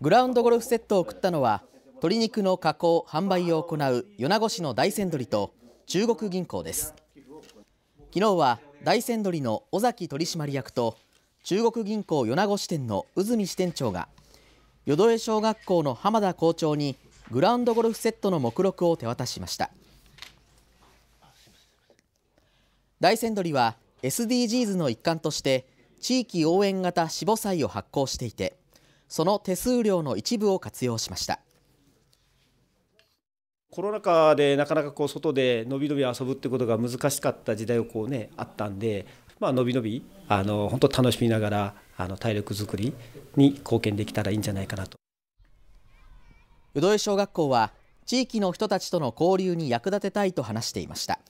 グラウンドゴルフセットを贈ったのは鶏肉の加工・販売を行う米子市の大山鶏と中国銀行です昨日は大山鶏の尾崎取締役と中国銀行米子支店の宇住支店長が淀江小学校の浜田校長にグラウンドゴルフセットの目録を手渡しました大山鶏は SDGs の一環として地域応援型死母祭を発行していてその手数料の一部を活用しましたコロナ禍でなかなかこう外でのびのび遊ぶってことが難しかった時代をこう、ね、あったんで、まあのびのびあの本当楽しみながらあの体力づくりに貢献できたらいいんじゃないかなと。宇土ど小学校は地域の人たちとの交流に役立てたいと話していました。